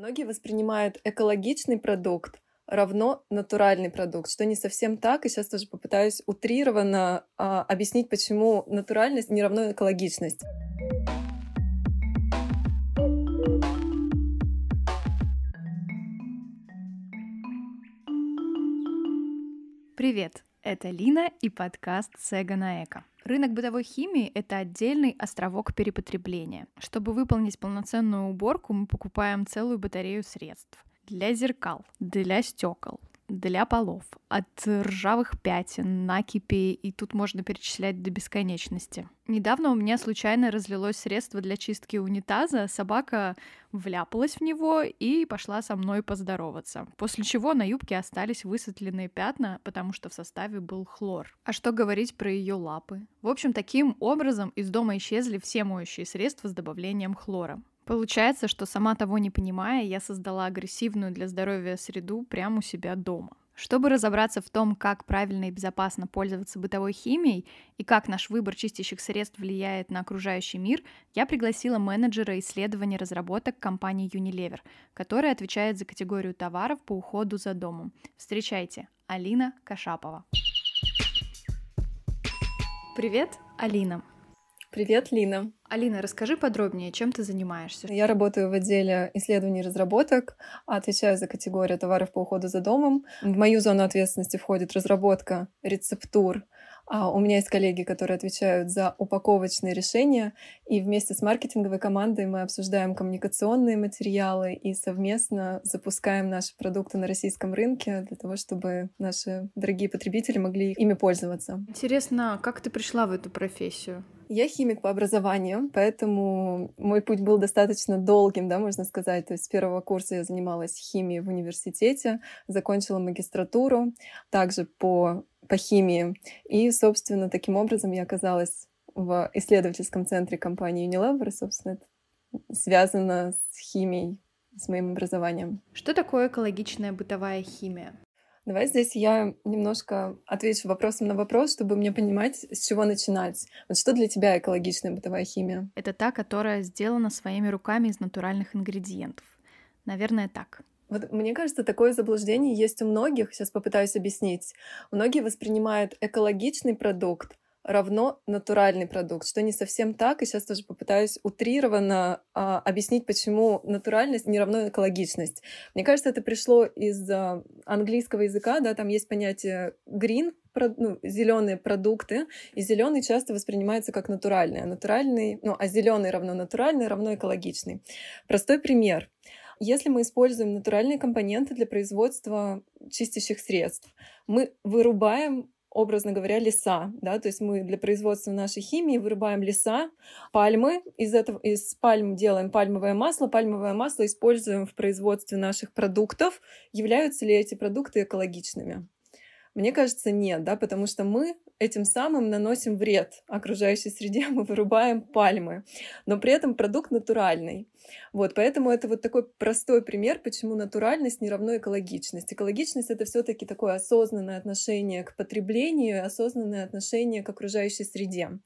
Многие воспринимают экологичный продукт равно натуральный продукт, что не совсем так. И сейчас тоже попытаюсь утрированно а, объяснить, почему натуральность не равно экологичность. Привет, это Лина и подкаст «Сега на эко». Рынок бытовой химии — это отдельный островок перепотребления. Чтобы выполнить полноценную уборку, мы покупаем целую батарею средств для зеркал, для стекол, для полов, от ржавых пятен, накипи, и тут можно перечислять до бесконечности. Недавно у меня случайно разлилось средство для чистки унитаза, собака вляпалась в него и пошла со мной поздороваться. После чего на юбке остались высветленные пятна, потому что в составе был хлор. А что говорить про ее лапы? В общем, таким образом из дома исчезли все моющие средства с добавлением хлора. Получается, что сама того не понимая, я создала агрессивную для здоровья среду прямо у себя дома. Чтобы разобраться в том, как правильно и безопасно пользоваться бытовой химией и как наш выбор чистящих средств влияет на окружающий мир, я пригласила менеджера исследований разработок компании Unilever, которая отвечает за категорию товаров по уходу за домом. Встречайте, Алина Кашапова. Привет, Алина. Привет, Лина. Алина, расскажи подробнее, чем ты занимаешься? Я работаю в отделе исследований и разработок, а отвечаю за категорию товаров по уходу за домом. В мою зону ответственности входит разработка рецептур а, у меня есть коллеги, которые отвечают за упаковочные решения, и вместе с маркетинговой командой мы обсуждаем коммуникационные материалы и совместно запускаем наши продукты на российском рынке для того, чтобы наши дорогие потребители могли ими пользоваться. Интересно, как ты пришла в эту профессию? Я химик по образованию, поэтому мой путь был достаточно долгим, да, можно сказать. То есть с первого курса я занималась химией в университете, закончила магистратуру, также по по химии. И, собственно, таким образом я оказалась в исследовательском центре компании Unilever, и, собственно, это связано с химией, с моим образованием. Что такое экологичная бытовая химия? Давай здесь я немножко отвечу вопросом на вопрос, чтобы мне понимать, с чего начинать. Вот что для тебя экологичная бытовая химия? Это та, которая сделана своими руками из натуральных ингредиентов. Наверное, так. Вот мне кажется, такое заблуждение есть у многих, сейчас попытаюсь объяснить. Многие воспринимают экологичный продукт равно натуральный продукт, что не совсем так, и сейчас тоже попытаюсь утрированно а, объяснить, почему натуральность не равно экологичность. Мне кажется, это пришло из а, английского языка, да, там есть понятие green, про, ну, зеленые продукты, и зеленый часто воспринимается как натуральный, а натуральный, ну, а зеленый равно натуральный равно экологичный. Простой пример если мы используем натуральные компоненты для производства чистящих средств, мы вырубаем образно говоря, леса, да, то есть мы для производства нашей химии вырубаем леса, пальмы, из этого, из пальм делаем пальмовое масло, пальмовое масло используем в производстве наших продуктов. Являются ли эти продукты экологичными? Мне кажется, нет, да, потому что мы этим самым наносим вред окружающей среде, мы вырубаем пальмы, но при этом продукт натуральный. Вот, поэтому это вот такой простой пример, почему натуральность не равно экологичность. Экологичность — это все таки такое осознанное отношение к потреблению, осознанное отношение к окружающей среде.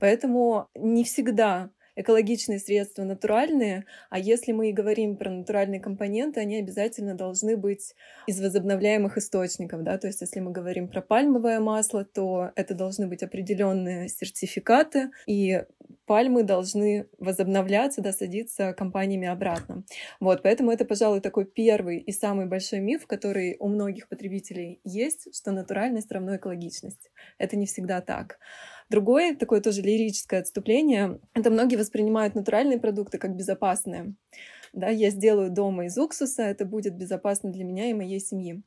Поэтому не всегда экологичные средства натуральные, а если мы и говорим про натуральные компоненты, они обязательно должны быть из возобновляемых источников, да, то есть если мы говорим про пальмовое масло, то это должны быть определенные сертификаты, и пальмы должны возобновляться, да, компаниями обратно. Вот, поэтому это, пожалуй, такой первый и самый большой миф, который у многих потребителей есть, что натуральность равно экологичность. Это не всегда так. Другое, такое тоже лирическое отступление, это многие воспринимают натуральные продукты как безопасные. Да, я сделаю дома из уксуса, это будет безопасно для меня и моей семьи.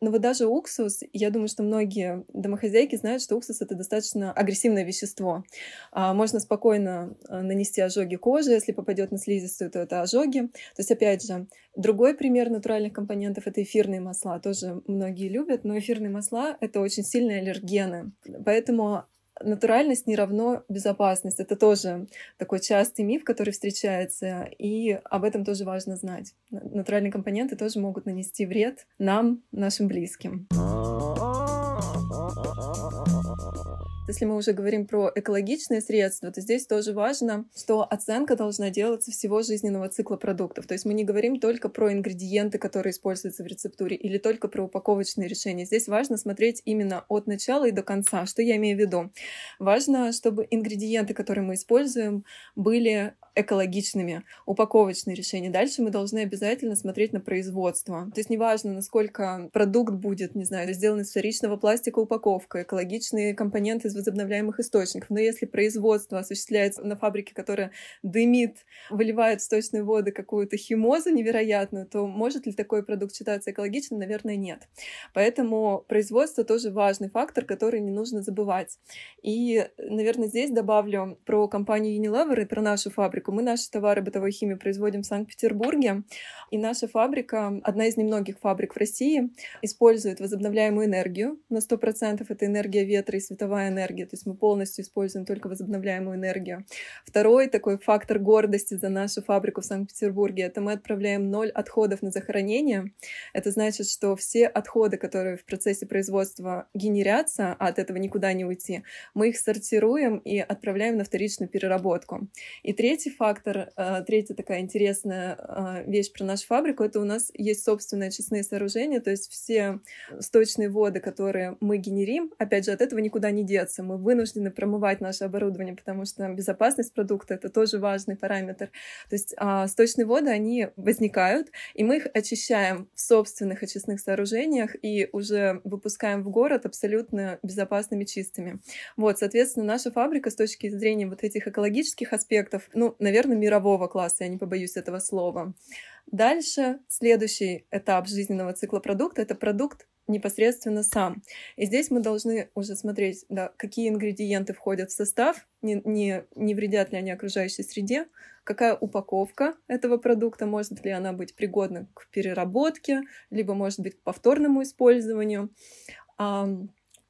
Но вот даже уксус, я думаю, что многие домохозяйки знают, что уксус — это достаточно агрессивное вещество. А, можно спокойно а, нанести ожоги кожи, если попадет на слизистую, то это ожоги. То есть, опять же, другой пример натуральных компонентов — это эфирные масла. Тоже многие любят, но эфирные масла — это очень сильные аллергены. Поэтому натуральность не равно безопасность. Это тоже такой частый миф, который встречается, и об этом тоже важно знать. Натуральные компоненты тоже могут нанести вред нам, нашим близким если мы уже говорим про экологичные средства, то здесь тоже важно, что оценка должна делаться всего жизненного цикла продуктов. То есть мы не говорим только про ингредиенты, которые используются в рецептуре, или только про упаковочные решения. Здесь важно смотреть именно от начала и до конца. Что я имею в виду? Важно, чтобы ингредиенты, которые мы используем, были экологичными, упаковочные решения. Дальше мы должны обязательно смотреть на производство. То есть неважно, насколько продукт будет, не знаю, сделан из вторичного пластика упаковка, экологичные компоненты из возобновляемых источников. Но если производство осуществляется на фабрике, которая дымит, выливает в сточные воды какую-то химозу невероятную, то может ли такой продукт считаться экологичным? Наверное, нет. Поэтому производство тоже важный фактор, который не нужно забывать. И, наверное, здесь добавлю про компанию Unilever и про нашу фабрику. Мы наши товары бытовой химии производим в Санкт-Петербурге, и наша фабрика, одна из немногих фабрик в России, использует возобновляемую энергию на 100%. Это энергия ветра и световая энергия Энергия, то есть мы полностью используем только возобновляемую энергию. Второй такой фактор гордости за нашу фабрику в Санкт-Петербурге — это мы отправляем ноль отходов на захоронение. Это значит, что все отходы, которые в процессе производства генерятся, а от этого никуда не уйти, мы их сортируем и отправляем на вторичную переработку. И третий фактор, э, третья такая интересная э, вещь про нашу фабрику — это у нас есть собственные очистные сооружения, то есть все сточные воды, которые мы генерим, опять же, от этого никуда не деться делается. Мы вынуждены промывать наше оборудование, потому что безопасность продукта — это тоже важный параметр. То есть а, сточные воды, они возникают, и мы их очищаем в собственных очистных сооружениях и уже выпускаем в город абсолютно безопасными, чистыми. Вот, соответственно, наша фабрика с точки зрения вот этих экологических аспектов, ну, наверное, мирового класса, я не побоюсь этого слова. Дальше следующий этап жизненного цикла продукта — это продукт непосредственно сам. И здесь мы должны уже смотреть, да, какие ингредиенты входят в состав, не, не, не вредят ли они окружающей среде, какая упаковка этого продукта, может ли она быть пригодна к переработке, либо может быть к повторному использованию.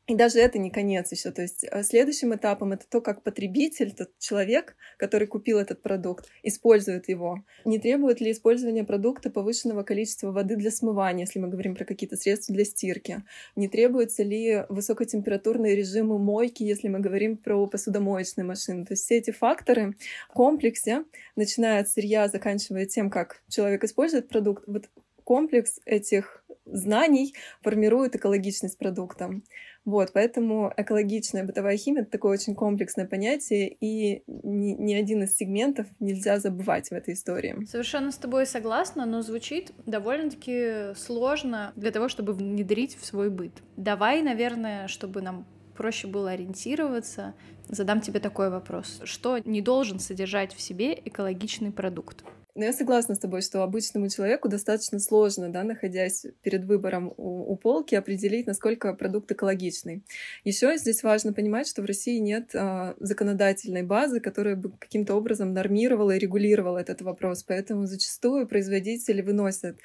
И даже это не конец еще. То есть э, следующим этапом это то, как потребитель, тот человек, который купил этот продукт, использует его. Не требует ли использование продукта повышенного количества воды для смывания, если мы говорим про какие-то средства для стирки? Не требуется ли высокотемпературные режимы мойки, если мы говорим про посудомоечные машины? То есть все эти факторы в комплексе, начиная от сырья, заканчивая тем, как человек использует продукт, вот комплекс этих знаний формируют экологичность продукта. Вот, поэтому экологичная бытовая химия — это такое очень комплексное понятие, и ни, ни один из сегментов нельзя забывать в этой истории. Совершенно с тобой согласна, но звучит довольно-таки сложно для того, чтобы внедрить в свой быт. Давай, наверное, чтобы нам проще было ориентироваться, задам тебе такой вопрос. Что не должен содержать в себе экологичный продукт? Но я согласна с тобой, что обычному человеку достаточно сложно, да, находясь перед выбором у, у полки, определить, насколько продукт экологичный. Еще здесь важно понимать, что в России нет а, законодательной базы, которая бы каким-то образом нормировала и регулировала этот вопрос. Поэтому зачастую производители выносят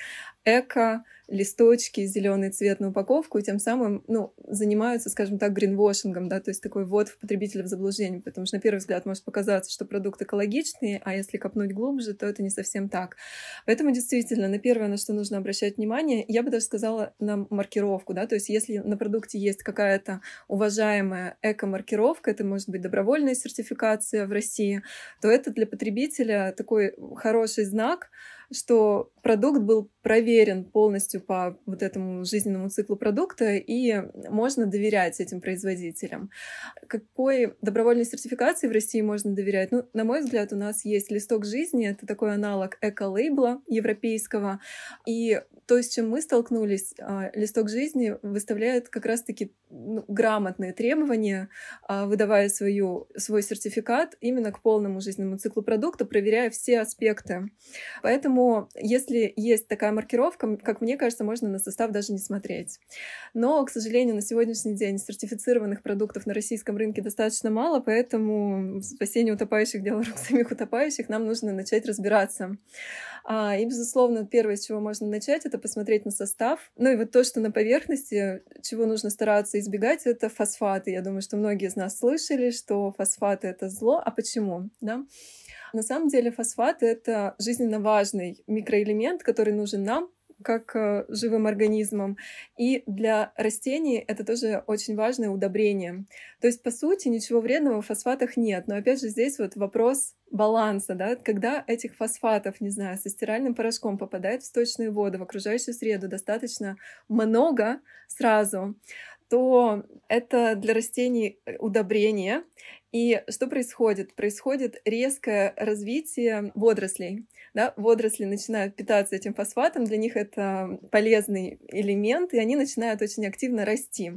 эко листочки, зеленый цвет на упаковку, и тем самым, ну, занимаются, скажем так, гринвошингом, да, то есть такой вот в потребителя в заблуждение, потому что на первый взгляд может показаться, что продукт экологичный, а если копнуть глубже, то это не совсем так. Поэтому действительно, на первое, на что нужно обращать внимание, я бы даже сказала на маркировку, да, то есть если на продукте есть какая-то уважаемая эко-маркировка, это может быть добровольная сертификация в России, то это для потребителя такой хороший знак, что продукт был проверен полностью по вот этому жизненному циклу продукта, и можно доверять этим производителям. Какой добровольной сертификации в России можно доверять? Ну, на мой взгляд, у нас есть листок жизни, это такой аналог эко-лейбла европейского, и то, с чем мы столкнулись, а, листок жизни выставляет как раз-таки ну, грамотные требования, а, выдавая свою, свой сертификат именно к полному жизненному циклу продукта, проверяя все аспекты. Поэтому, если есть такая маркировка, как мне кажется, можно на состав даже не смотреть. Но, к сожалению, на сегодняшний день сертифицированных продуктов на российском рынке достаточно мало, поэтому спасение утопающих дело рук самих утопающих, нам нужно начать разбираться. А, и, безусловно, первое, с чего можно начать, это это посмотреть на состав. Ну и вот то, что на поверхности, чего нужно стараться избегать, это фосфаты. Я думаю, что многие из нас слышали, что фосфаты — это зло. А почему? Да? На самом деле фосфаты — это жизненно важный микроэлемент, который нужен нам как э, живым организмом. И для растений это тоже очень важное удобрение. То есть, по сути, ничего вредного в фосфатах нет. Но опять же, здесь вот вопрос баланса, да, когда этих фосфатов, не знаю, со стиральным порошком попадает в сточные воды, в окружающую среду достаточно много сразу, то это для растений э, удобрение. И что происходит? Происходит резкое развитие водорослей да, водоросли начинают питаться этим фосфатом, для них это полезный элемент, и они начинают очень активно расти.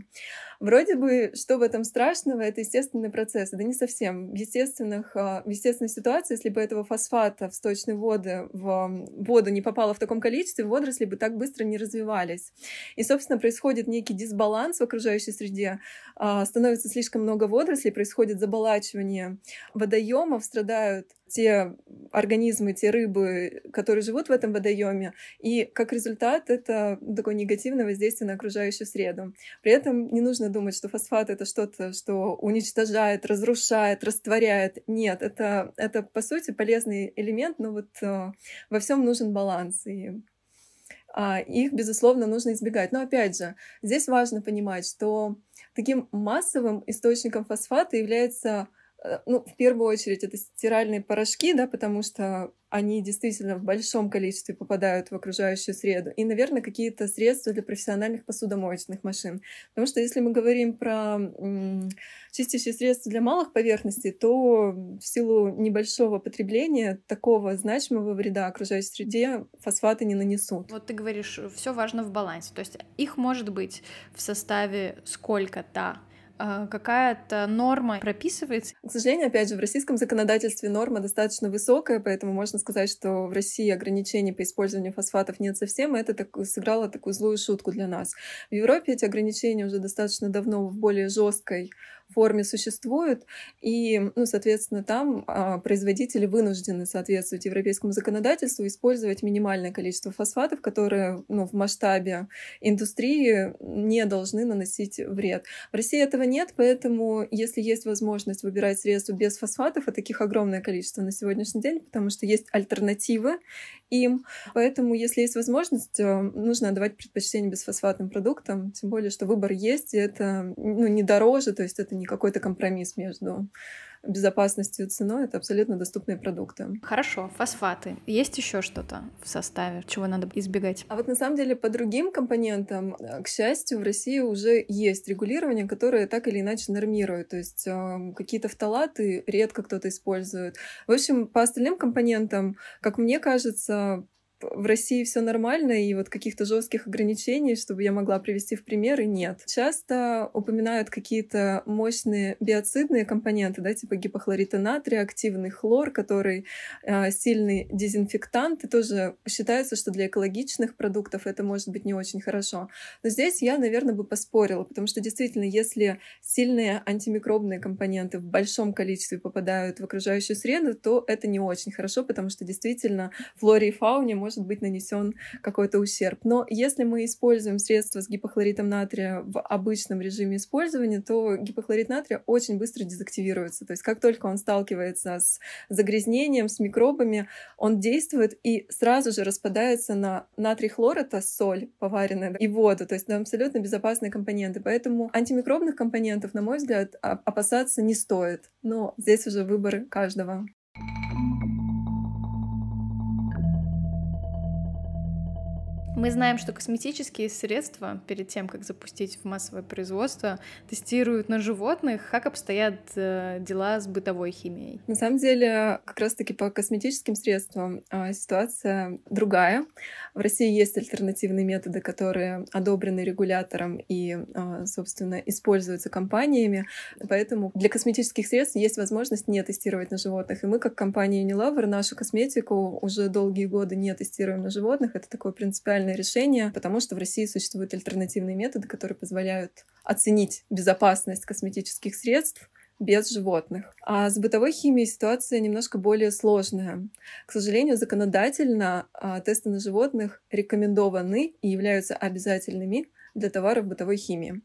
Вроде бы, что в этом страшного, это естественный процесс, да не совсем. В, естественных, а, в естественной ситуации, если бы этого фосфата в сточной воды в воду не попало в таком количестве, водоросли бы так быстро не развивались. И, собственно, происходит некий дисбаланс в окружающей среде, а, становится слишком много водорослей, происходит заболачивание водоемов, страдают те организмы, те рыбы, Э, которые живут в этом водоеме, и как результат это такое негативное воздействие на окружающую среду. При этом не нужно думать, что фосфат это что-то, что уничтожает, разрушает, растворяет. Нет, это, это по сути полезный элемент, но вот э, во всем нужен баланс. И а, их, безусловно, нужно избегать. Но опять же, здесь важно понимать, что таким массовым источником фосфата является Э, ну, в первую очередь, это стиральные порошки, да, потому что они действительно в большом количестве попадают в окружающую среду. И, наверное, какие-то средства для профессиональных посудомоечных машин. Потому что если мы говорим про м, чистящие средства для малых поверхностей, то в силу небольшого потребления такого значимого вреда окружающей среде фосфаты не нанесут. Вот ты говоришь, все важно в балансе. То есть их может быть в составе сколько-то а, какая-то норма прописывается? К сожалению, опять же, в российском законодательстве норма достаточно высокая, поэтому можно сказать, что в России ограничений по использованию фосфатов нет совсем, и это так, сыграло такую злую шутку для нас. В Европе эти ограничения уже достаточно давно в более жесткой форме существуют, и, ну, соответственно, там а, производители вынуждены соответствовать европейскому законодательству, использовать минимальное количество фосфатов, которые ну, в масштабе индустрии не должны наносить вред. В России этого нет, поэтому если есть возможность выбирать средства без фосфатов, а таких огромное количество на сегодняшний день, потому что есть альтернативы им, поэтому если есть возможность, э, нужно отдавать предпочтение безфосфатным продуктам, тем более, что выбор есть, и это ну, не дороже, то есть это не какой-то компромисс между безопасностью и ценой. Это абсолютно доступные продукты. Хорошо, фосфаты. Есть еще что-то в составе, чего надо избегать? А вот на самом деле по другим компонентам, э, к счастью, в России уже есть регулирование, которое так или иначе нормирует. То есть э, какие-то фталаты редко кто-то использует. В общем, по остальным компонентам, как мне кажется, в России все нормально, и вот каких-то жестких ограничений, чтобы я могла привести в примеры, нет. Часто упоминают какие-то мощные биоцидные компоненты, да, типа гипохлорита натрия, активный хлор, который э, сильный дезинфектант, и тоже считается, что для экологичных продуктов это может быть не очень хорошо. Но здесь я, наверное, бы поспорила, потому что действительно, если сильные антимикробные компоненты в большом количестве попадают в окружающую среду, то это не очень хорошо, потому что действительно флоре и фауне может может быть нанесен какой-то ущерб. Но если мы используем средства с гипохлоритом натрия в обычном режиме использования, то гипохлорит натрия очень быстро дезактивируется. То есть как только он сталкивается с загрязнением, с микробами, он действует и сразу же распадается на натрий хлор, это соль поваренная, и воду. То есть это абсолютно безопасные компоненты. Поэтому антимикробных компонентов, на мой взгляд, а, опасаться не стоит. Но здесь уже выбор каждого. thank you Мы знаем, что косметические средства перед тем, как запустить в массовое производство, тестируют на животных. Как обстоят э, дела с бытовой химией? На самом деле, как раз-таки по косметическим средствам э, ситуация другая. В России есть альтернативные методы, которые одобрены регулятором и, э, собственно, используются компаниями. Поэтому для косметических средств есть возможность не тестировать на животных. И мы, как компания Unilever, нашу косметику уже долгие годы не тестируем на животных. Это такой принципиальный радикальные решения, потому что в России существуют альтернативные методы, которые позволяют оценить безопасность косметических средств без животных. А с бытовой химией ситуация немножко более сложная. К сожалению, законодательно а, тесты на животных рекомендованы и являются обязательными для товаров бытовой химии.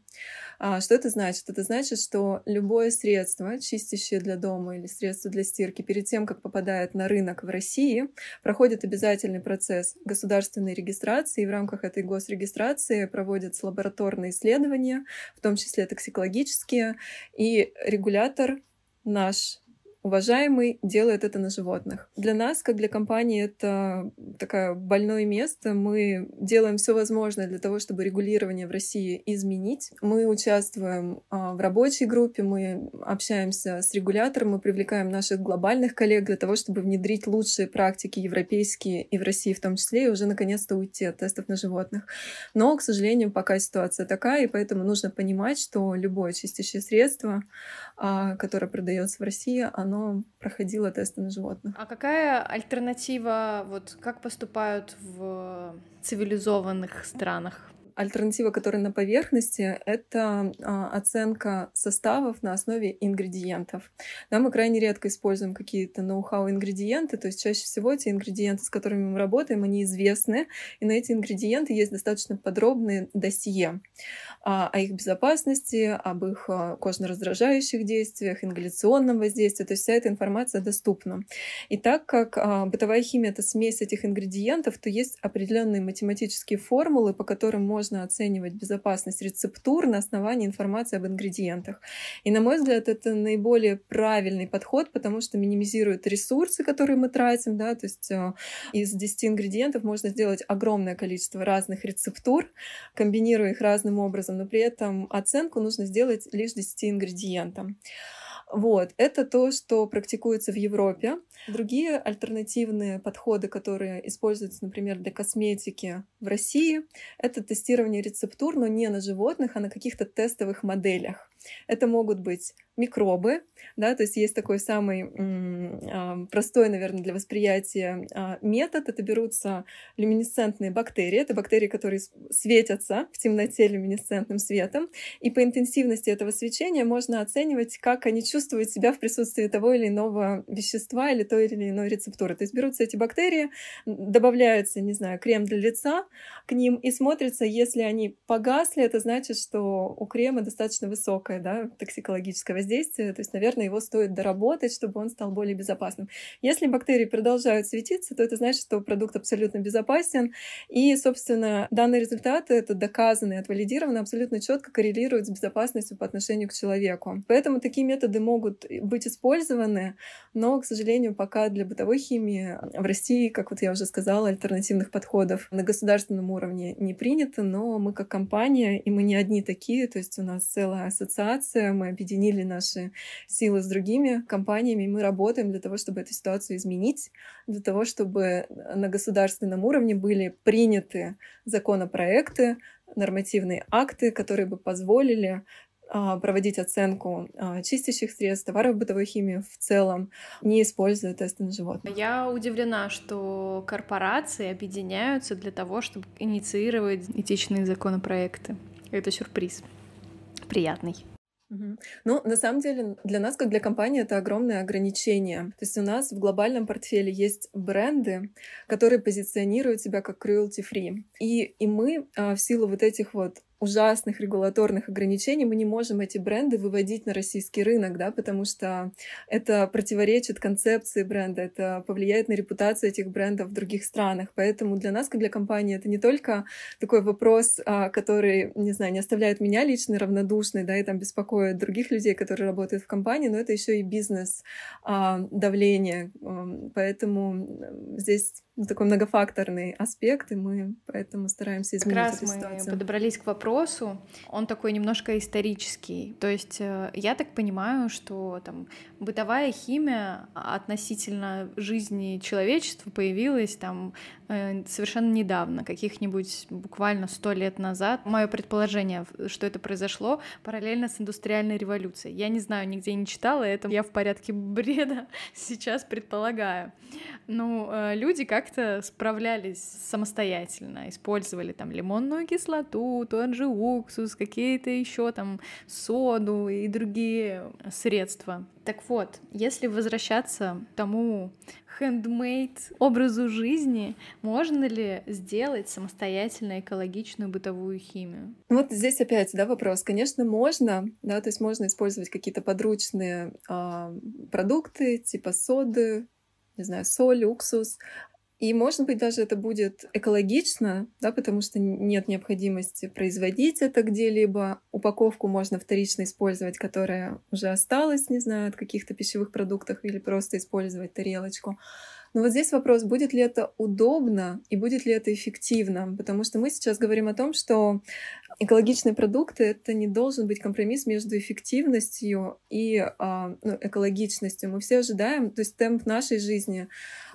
А, что это значит? Это значит, что любое средство, чистящее для дома или средство для стирки, перед тем, как попадает на рынок в России, проходит обязательный процесс государственной регистрации, и в рамках этой госрегистрации проводятся лабораторные исследования, в том числе токсикологические, и регулятор наш уважаемый делает это на животных. Для нас, как для компании, это такое больное место. Мы делаем все возможное для того, чтобы регулирование в России изменить. Мы участвуем а, в рабочей группе, мы общаемся с регулятором, мы привлекаем наших глобальных коллег для того, чтобы внедрить лучшие практики европейские и в России в том числе, и уже наконец-то уйти от тестов на животных. Но, к сожалению, пока ситуация такая, и поэтому нужно понимать, что любое чистящее средство, а, которое продается в России, оно давно проходила тесты на животных. А какая альтернатива, вот как поступают в э, цивилизованных странах? Альтернатива, которая на поверхности, это а, оценка составов на основе ингредиентов. Да, мы крайне редко используем какие-то ноу-хау ингредиенты, то есть чаще всего те ингредиенты, с которыми мы работаем, они известны, и на эти ингредиенты есть достаточно подробные досье а, о их безопасности, об их а, кожно-раздражающих действиях, ингаляционном воздействии, то есть вся эта информация доступна. И так как бытовая химия — это смесь этих ингредиентов, то есть определенные математические формулы, по которым можно можно оценивать безопасность рецептур на основании информации об ингредиентах. И, на мой взгляд, это наиболее правильный подход, потому что минимизирует ресурсы, которые мы тратим, да, то есть э, из 10 ингредиентов можно сделать огромное количество разных рецептур, комбинируя их разным образом, но при этом оценку нужно сделать лишь 10 ингредиентам. Вот, это то, что практикуется в Европе. Другие альтернативные подходы, которые используются, например, для косметики в России, это тестирование рецептур, но не на животных, а на каких-то тестовых моделях. Это могут быть микробы, да, то есть есть такой самый простой, наверное, для восприятия а, метод. Это берутся люминесцентные бактерии. Это бактерии, которые светятся в темноте люминесцентным светом. И по интенсивности этого свечения можно оценивать, как они чувствуют себя в присутствии того или иного вещества или той или иной рецептуры. То есть берутся эти бактерии, добавляются, не знаю, крем для лица к ним и смотрится, если они погасли, это значит, что у крема достаточно высокая высокое да, токсикологическое воздействие, то есть, наверное, его стоит доработать, чтобы он стал более безопасным. Если бактерии продолжают светиться, то это значит, что продукт абсолютно безопасен. И, собственно, данные результаты, это доказано и отвалидировано, абсолютно четко коррелируют с безопасностью по отношению к человеку. Поэтому такие методы могут быть использованы, но, к сожалению, пока для бытовой химии в России, как вот я уже сказала, альтернативных подходов на государственном уровне не принято, но мы как компания, и мы не одни такие, то есть у нас целая ассоциация ассоциация, мы объединили наши силы с другими компаниями, и мы работаем для того, чтобы эту ситуацию изменить, для того, чтобы на государственном уровне были приняты законопроекты, нормативные акты, которые бы позволили а, проводить оценку а, чистящих средств, товаров бытовой химии в целом, не используя тесты на животных. Я удивлена, что корпорации объединяются для того, чтобы инициировать этичные законопроекты. Это сюрприз. Приятный. Ну, на самом деле, для нас, как для компании, это огромное ограничение. То есть у нас в глобальном портфеле есть бренды, которые позиционируют себя как cruelty-free. И, и мы а, в силу вот этих вот ужасных регуляторных ограничений мы не можем эти бренды выводить на российский рынок, да, потому что это противоречит концепции бренда, это повлияет на репутацию этих брендов в других странах. Поэтому для нас, как для компании, это не только такой вопрос, а, который, не знаю, не оставляет меня лично равнодушной, да, и там беспокоит других людей, которые работают в компании, но это еще и бизнес а, давление. Поэтому здесь ну, такой многофакторный аспект, и мы поэтому стараемся изменить как раз эту мы ситуацию. подобрались к вопросу. Он такой немножко исторический. То есть э, я так понимаю, что там бытовая химия относительно жизни человечества появилась там Э, совершенно недавно, каких-нибудь буквально сто лет назад. Мое предположение, что это произошло параллельно с индустриальной революцией. Я не знаю, нигде не читала, это я в порядке бреда сейчас предполагаю. Ну, э, люди как-то справлялись самостоятельно, использовали там лимонную кислоту, тот же уксус, какие-то еще там соду и другие средства. Так вот, если возвращаться к тому, хендмейд образу жизни, можно ли сделать самостоятельно экологичную бытовую химию? Вот здесь опять, да, вопрос. Конечно, можно, да, то есть можно использовать какие-то подручные э, продукты типа соды, не знаю, соль, уксус, и, может быть, даже это будет экологично, да, потому что нет необходимости производить это где-либо. Упаковку можно вторично использовать, которая уже осталась, не знаю, от каких-то пищевых продуктов, или просто использовать тарелочку. Но вот здесь вопрос, будет ли это удобно и будет ли это эффективно, потому что мы сейчас говорим о том, что экологичные продукты — это не должен быть компромисс между эффективностью и а, ну, экологичностью. Мы все ожидаем, то есть темп нашей жизни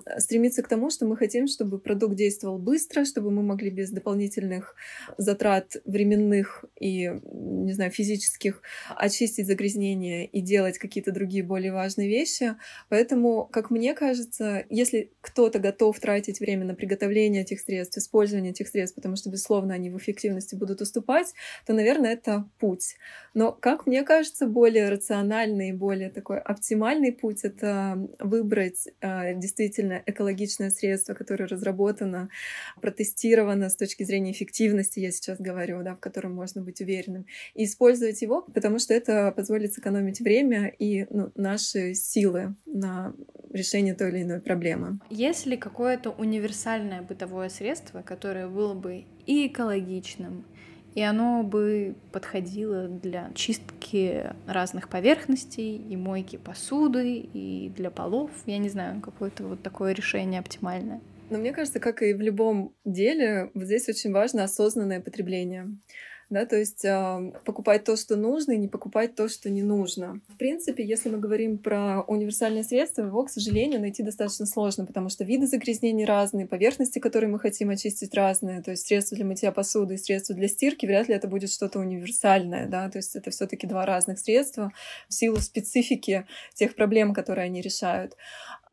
э, стремится к тому, что мы хотим, чтобы продукт действовал быстро, чтобы мы могли без дополнительных затрат временных и, не знаю, физических очистить загрязнение и делать какие-то другие более важные вещи. Поэтому, как мне кажется, если кто-то готов тратить время на приготовление этих средств, использование этих средств, потому что, безусловно, они в эффективности будут уступать, поступать, то, наверное, это путь. Но, как мне кажется, более рациональный, более такой оптимальный путь — это выбрать э, действительно экологичное средство, которое разработано, протестировано с точки зрения эффективности, я сейчас говорю, да, в котором можно быть уверенным, и использовать его, потому что это позволит сэкономить время и ну, наши силы на решение той или иной проблемы. Есть ли какое-то универсальное бытовое средство, которое было бы и экологичным, и оно бы подходило для чистки разных поверхностей и мойки посуды, и для полов. Я не знаю, какое-то вот такое решение оптимальное. Но мне кажется, как и в любом деле, вот здесь очень важно осознанное потребление да, то есть э, покупать то, что нужно, и не покупать то, что не нужно. В принципе, если мы говорим про универсальное средство, его, к сожалению, найти достаточно сложно, потому что виды загрязнений разные, поверхности, которые мы хотим очистить, разные, то есть средства для мытья посуды и средства для стирки, вряд ли это будет что-то универсальное, да, то есть это все таки два разных средства в силу специфики тех проблем, которые они решают.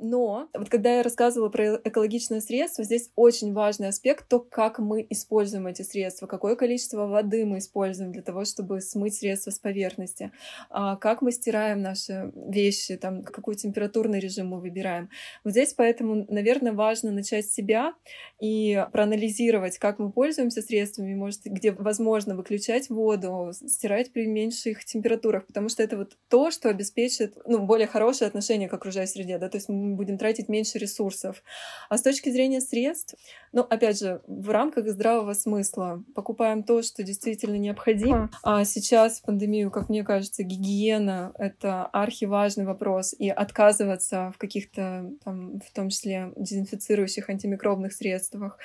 Но вот когда я рассказывала про экологичное средство здесь очень важный аспект то, как мы используем эти средства, какое количество воды мы используем для того, чтобы смыть средства с поверхности, а, как мы стираем наши вещи, там, какой температурный режим мы выбираем. Вот здесь поэтому, наверное, важно начать с себя и проанализировать, как мы пользуемся средствами, может, где возможно выключать воду, стирать при меньших температурах, потому что это вот то, что обеспечит ну, более хорошее отношение к окружающей среде. Да? То есть мы будем тратить меньше ресурсов. А с точки зрения средств, ну, опять же, в рамках здравого смысла покупаем то, что действительно необходимо. А сейчас в пандемию, как мне кажется, гигиена — это архиважный вопрос, и отказываться в каких-то, там, в том числе, дезинфицирующих антимикробных средствах,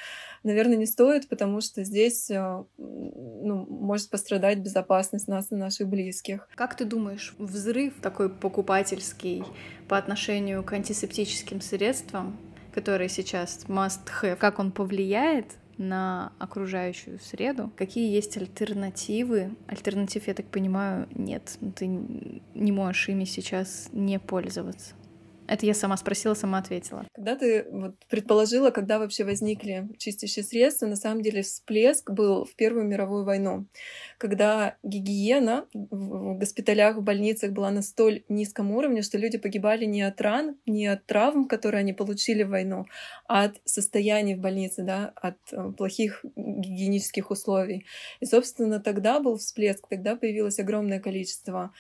наверное, не стоит, потому что здесь э, ну, может пострадать безопасность нас и наших близких. Как ты думаешь, взрыв такой покупательский по отношению к антисептическим средствам, которые сейчас must have, как он повлияет на окружающую среду. Какие есть альтернативы? Альтернатив, я так понимаю, нет. Ты не можешь ими сейчас не пользоваться. Это я сама спросила, сама ответила. Когда ты вот, предположила, когда вообще возникли чистящие средства, на самом деле всплеск был в Первую мировую войну, когда гигиена в госпиталях, в больницах была на столь низком уровне, что люди погибали не от ран, не от травм, которые они получили в войну, а от состояния в больнице, да, от э, плохих гигиенических условий. И, собственно, тогда был всплеск, тогда появилось огромное количество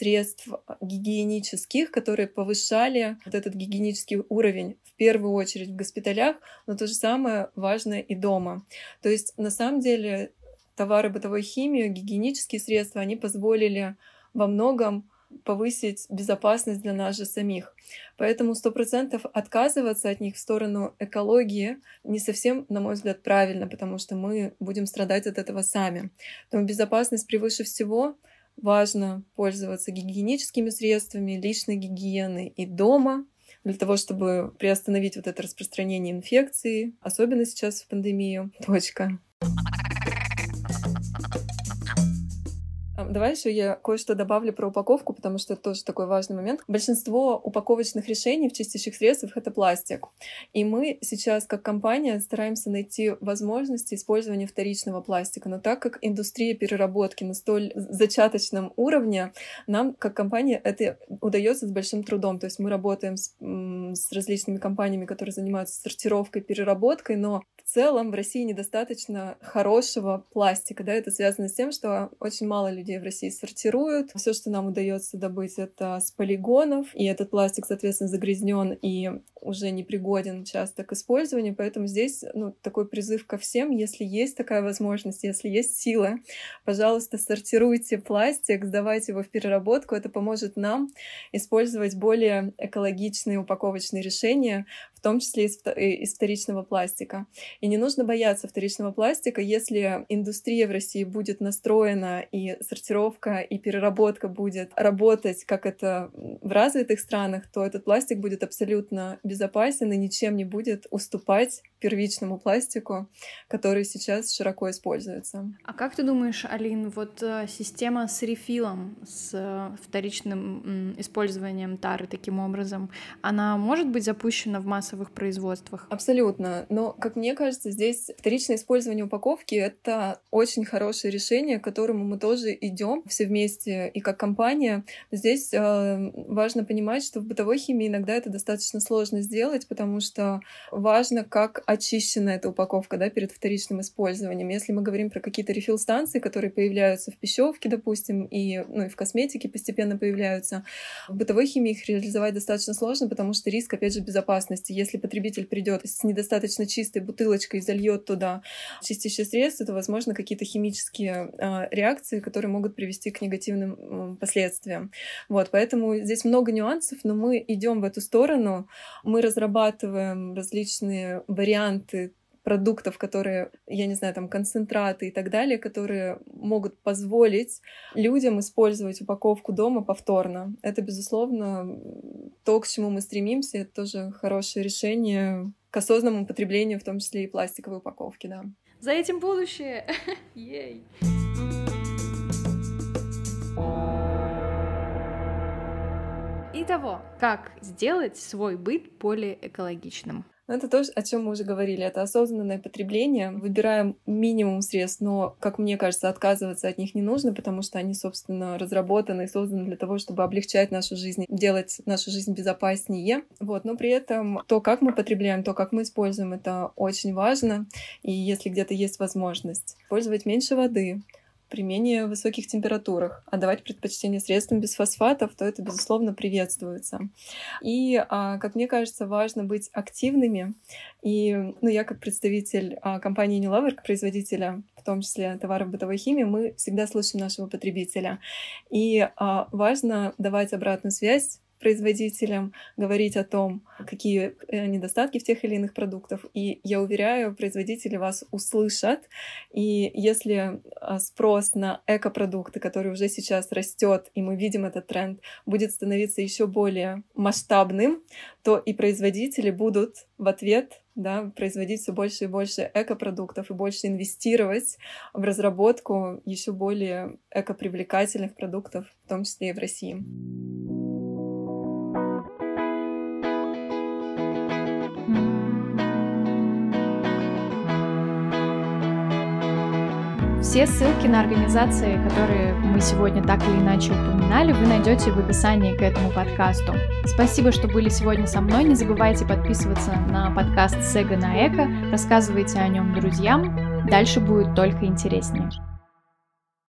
средств гигиенических, которые повышали вот этот гигиенический уровень в первую очередь в госпиталях, но то же самое важно и дома. То есть на самом деле товары бытовой химии, гигиенические средства, они позволили во многом повысить безопасность для нас же самих. Поэтому сто процентов отказываться от них в сторону экологии не совсем, на мой взгляд, правильно, потому что мы будем страдать от этого сами. Поэтому безопасность превыше всего — важно пользоваться гигиеническими средствами, личной гигиены и дома для того, чтобы приостановить вот это распространение инфекции, особенно сейчас в пандемию. Точка. Давай еще я кое-что добавлю про упаковку, потому что это тоже такой важный момент. Большинство упаковочных решений в чистящих средствах — это пластик. И мы сейчас, как компания, стараемся найти возможности использования вторичного пластика. Но так как индустрия переработки на столь зачаточном уровне, нам, как компания, это удается с большим трудом. То есть мы работаем с, с различными компаниями, которые занимаются сортировкой, переработкой, но в целом в России недостаточно хорошего пластика. Да? Это связано с тем, что очень мало людей в России сортируют. Все, что нам удается добыть, это с полигонов, и этот пластик, соответственно, загрязнен и уже непригоден часто к использованию, поэтому здесь ну, такой призыв ко всем, если есть такая возможность, если есть сила, пожалуйста, сортируйте пластик, сдавайте его в переработку, это поможет нам использовать более экологичные упаковочные решения, в в том числе из, из вторичного пластика. И не нужно бояться вторичного пластика, если индустрия в России будет настроена, и сортировка, и переработка будет работать, как это в развитых странах, то этот пластик будет абсолютно безопасен и ничем не будет уступать первичному пластику, который сейчас широко используется. А как ты думаешь, Алин, вот э, система с рефилом, с э, вторичным использованием тары таким образом, она может быть запущена в массу массовых производствах. Абсолютно. Но, как мне кажется, здесь вторичное использование упаковки — это очень хорошее решение, к которому мы тоже идем все вместе и как компания. Здесь э, важно понимать, что в бытовой химии иногда это достаточно сложно сделать, потому что важно, как очищена эта упаковка да, перед вторичным использованием. Если мы говорим про какие-то рефил-станции, которые появляются в пищевке, допустим, и, ну, и в косметике постепенно появляются, в бытовой химии их реализовать достаточно сложно, потому что риск, опять же, безопасности если потребитель придет с недостаточно чистой бутылочкой и зальет туда чистящее средство, то, возможно, какие-то химические а, реакции, которые могут привести к негативным последствиям. Вот, поэтому здесь много нюансов, но мы идем в эту сторону, мы разрабатываем различные варианты продуктов, которые, я не знаю, там концентраты и так далее, которые могут позволить людям использовать упаковку дома повторно. Это, безусловно, то, к чему мы стремимся, это тоже хорошее решение к осознанному потреблению, в том числе и пластиковой упаковки, да. За этим будущее! Ей! Итого, как сделать свой быт более экологичным? Но ну, это то, о чем мы уже говорили. Это осознанное потребление. Выбираем минимум средств, но, как мне кажется, отказываться от них не нужно, потому что они, собственно, разработаны и созданы для того, чтобы облегчать нашу жизнь, делать нашу жизнь безопаснее. Вот. Но при этом то, как мы потребляем, то, как мы используем, это очень важно. И если где-то есть возможность, пользовать меньше воды, при менее высоких температурах, а давать предпочтение средствам без фосфатов, то это, безусловно, приветствуется. И, а, как мне кажется, важно быть активными. И ну, я как представитель а, компании New Lover, как производителя в том числе товаров бытовой химии, мы всегда слушаем нашего потребителя. И а, важно давать обратную связь производителям, говорить о том, какие э, недостатки в тех или иных продуктов, И я уверяю, производители вас услышат. И если а, спрос на экопродукты, который уже сейчас растет, и мы видим этот тренд, будет становиться еще более масштабным, то и производители будут в ответ да, производить все больше и больше экопродуктов и больше инвестировать в разработку еще более экопривлекательных продуктов, в том числе и в России. Все ссылки на организации, которые мы сегодня так или иначе упоминали, вы найдете в описании к этому подкасту. Спасибо, что были сегодня со мной. Не забывайте подписываться на подкаст Сега на Эко, рассказывайте о нем друзьям. Дальше будет только интереснее.